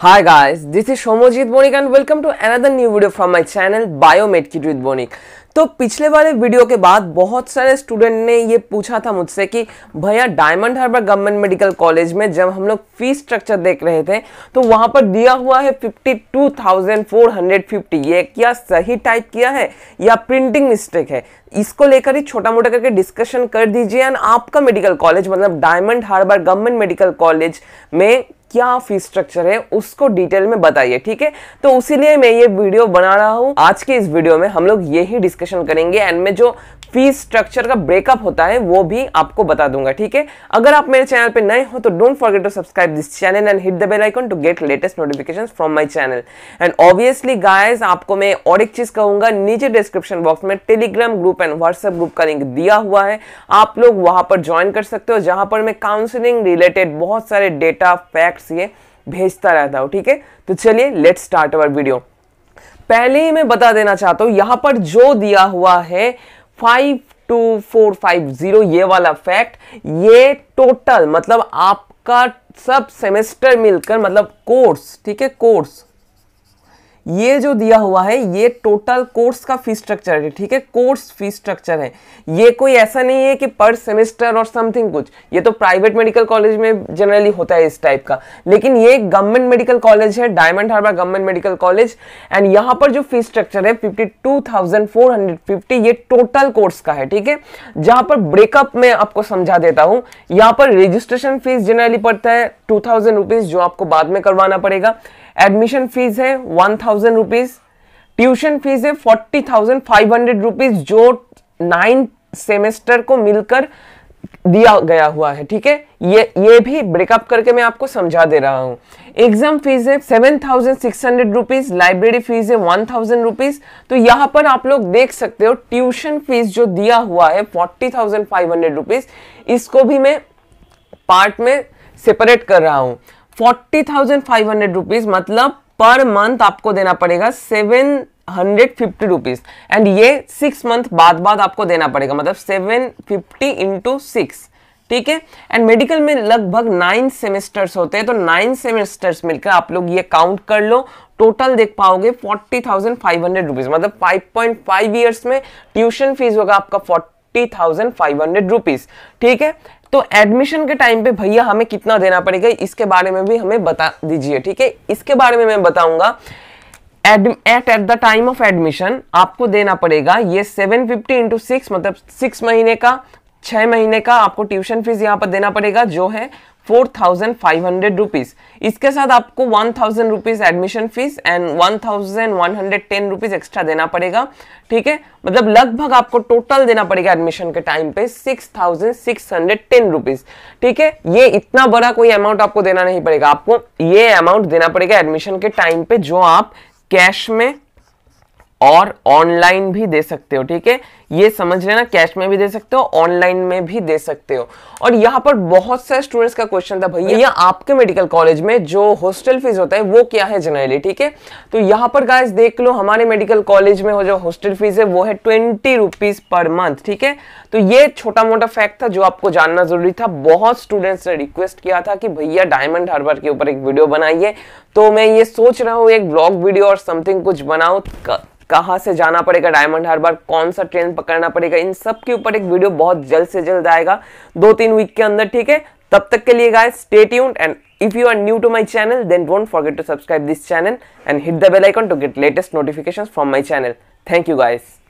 Hi guys, this is Somojit Bonik and welcome to another new video from my channel Biomed Kit with Bonik. तो पिछले वाले video के बाद बहुत सारे स्टूडेंट ने ये पूछा था मुझसे कि भैया Diamond Harbour government medical college में जब हम लोग फीस स्ट्रक्चर देख रहे थे तो वहाँ पर दिया हुआ है 52,450 ये क्या सही टाइप किया है या प्रिंटिंग मिस्टेक है इसको लेकर ही छोटा मोटा करके डिस्कशन कर दीजिए एंड आपका मेडिकल कॉलेज मतलब Diamond Harbour government medical college में क्या फीस स्ट्रक्चर है उसको डिटेल में बताइए ठीक है तो उसीलिए मैं ये वीडियो बना रहा हूँ आज के इस वीडियो में हम लोग यही डिस्कशन डिस्कशन करेंगे एंड में जो फीस स्ट्रक्चर का ब्रेकअप होता है वो भी आपको बता दूंगा ठीक है अगर आप मेरे चैनल पे नए हो तो don't forget to subscribe this channel and hit the bell icon to get latest notifications from my channel and obviously guys आपको मैं और एक चीज कहूंगा नीचे डिस्क्रिप्शन बॉक्स में Telegram group and WhatsApp group का लिंक दिया हुआ है आप लोग वहां पर ज्वाइन कर सकते हो जहां पर मैं काउंसिलिंग रिलेटेड बहुत सारे डेटा फैक्ट्स ये भेजता रहता हूँ ठीक है तो चलिए लेट स्टार्ट अवर वीडियो पहले ही मैं बता देना चाहता हूँ यहाँ पर जो दिया हुआ है five two four five zero ये वाला फैक्ट ये टोटल मतलब आपका सब सेमेस्टर मिलकर मतलब कोर्स ठीक है कोर्स ये जो दिया हुआ है ये टोटल कोर्स का फी स्ट्रक्चर है ठीक है कोर्स फी स्ट्रक्चर है ये कोई ऐसा नहीं है कि पर सेमेस्टर और समथिंग कुछ ये तो प्राइवेट मेडिकल कॉलेज में जनरली होता है इस टाइप का लेकिन ये गवर्नमेंट मेडिकल कॉलेज है Diamond Harbour government medical college and यहाँ पर जो फीस स्ट्रक्चर है fifty two thousand four hundred fifty ये टोटल कोर्स का है ठीक है जहाँ पर ब्रेकअप में आपको समझा देता हूँ यहाँ पर रजिस्ट्रेशन फीस जनरली पड़ता है टू थाउजेंड रुपीज जो आपको बाद में करवाना पड़ेगा एडमिशन फीस है one thousand rupees tuition fees है forty thousand five hundred rupees जो नाइन सेमेस्टर को मिलकर दिया गया हुआ है ठीक है ये ये भी ब्रेकअप करके मैं आपको समझा दे रहा हूँ एग्जाम फीस है seven thousand six hundred rupees library fees है वन थाउजेंड रुपीज़ तो यहाँ पर आप लोग देख सकते हो ट्यूशन फीस जो दिया हुआ है forty thousand five hundred rupees इसको भी मैं पार्ट में सेपरेट कर रहा हूँ forty thousand five hundred rupees मतलब पर मंथ आपको देना पड़ेगा seven hundred fifty rupees and ये सिक्स मंथ बाद बाद आपको देना पड़ेगा मतलब सेवन फिफ्टी इंटू सिक्स ठीक है एंड मेडिकल में लगभग नाइन सेमेस्टर्स होते हैं तो नाइन सेमेस्टर्स मिलकर आप लोग ये काउंट कर लो टोटल देख पाओगे forty thousand five hundred rupees मतलब फाइव पॉइंट फाइव ईयर्स में ट्यूशन फीस होगा आपका forty thousand five hundred rupees ठीक है तो एडमिशन के टाइम पे भैया हमें कितना देना पड़ेगा इसके बारे में भी हमें बता दीजिए ठीक है इसके बारे में मैं बताऊंगा at at the time of admission आपको देना पड़ेगा ये सेवन फिफ्टी इंटू सिक्स मतलब सिक्स महीने का छः महीने का आपको ट्यूशन फीस यहाँ पर देना पड़ेगा जो है four thousand five hundred rupees इसके साथ आपको one thousand rupees admission fees and one thousand one hundred ten rupees extra देना पड़ेगा ठीक है मतलब लगभग आपको टोटल देना पड़ेगा एडमिशन के टाइम पे six thousand six hundred ten rupees ठीक है ये इतना बड़ा कोई अमाउंट आपको देना नहीं पड़ेगा आपको ये अमाउंट देना पड़ेगा एडमिशन के टाइम पे जो आप कैश में और ऑनलाइन भी दे सकते हो ठीक है ये समझ लेना कैश में भी दे सकते हो ऑनलाइन में भी दे सकते हो और यहाँ पर बहुत सारे स्टूडेंट्स का क्वेश्चन था भैया आपके मेडिकल कॉलेज में जो हॉस्टल फीस होता है वो क्या है जनरली ठीक है तो यहाँ पर गाइस देख लो हमारे मेडिकल कॉलेज में जो हॉस्टल फीस है वो है ट्वेंटी रुपीज पर मंथ ठीक है तो ये छोटा मोटा फैक्ट था जो आपको जानना जरूरी था बहुत स्टूडेंट्स ने रिक्वेस्ट किया था कि भैया डायमंड हार्बर के ऊपर एक वीडियो बनाइए तो मैं ये सोच रहा हूँ एक ब्लॉग वीडियो और समथिंग कुछ बनाऊ कहाँ से जाना पड़ेगा डायमंड हार्बर कौन सा ट्रेन पकड़ना पड़ेगा इन सब के ऊपर एक वीडियो बहुत जल्द से जल्द आएगा दो तीन वीक के अंदर ठीक है तब तक के लिए guys state and if you are new to my channel then don't forget to subscribe this channel and hit the bell icon to get latest notification from my channel thank you guys